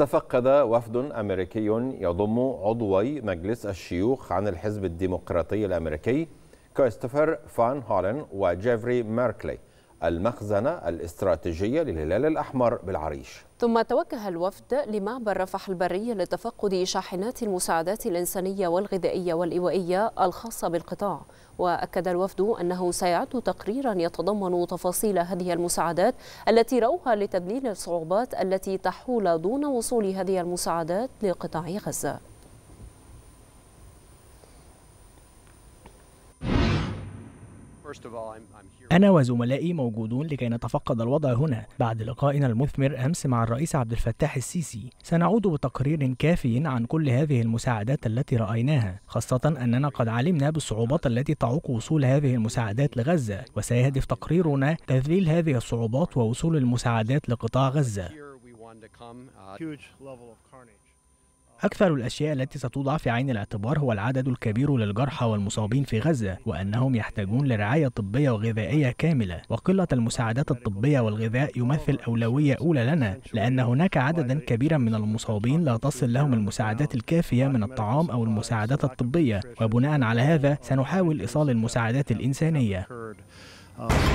تفقد وفد أمريكي يضم عضوي مجلس الشيوخ عن الحزب الديمقراطي الأمريكي كريستوفر فان هولن وجيفري ميركلي المخزنة الاستراتيجية للهلال الأحمر بالعريش ثم توجه الوفد لمعبر رفح البري لتفقد شاحنات المساعدات الإنسانية والغذائية والإيوائية الخاصة بالقطاع وأكد الوفد أنه سيعد تقريرا يتضمن تفاصيل هذه المساعدات التي روها لتذليل الصعوبات التي تحول دون وصول هذه المساعدات لقطاع غزة أنا وزملائي موجودون لكي نتفقد الوضع هنا بعد لقائنا المثمر أمس مع الرئيس عبد الفتاح السيسي سنعود بتقرير كافي عن كل هذه المساعدات التي رأيناها خاصة أننا قد علمنا بالصعوبات التي تعوق وصول هذه المساعدات لغزة وسيهدف تقريرنا تذليل هذه الصعوبات ووصول المساعدات لقطاع غزة أكثر الأشياء التي ستوضع في عين الاعتبار هو العدد الكبير للجرحى والمصابين في غزة وأنهم يحتاجون لرعاية طبية وغذائية كاملة وقلة المساعدات الطبية والغذاء يمثل أولوية أولى لنا لأن هناك عددا كبيرا من المصابين لا تصل لهم المساعدات الكافية من الطعام أو المساعدات الطبية وبناء على هذا سنحاول إيصال المساعدات الإنسانية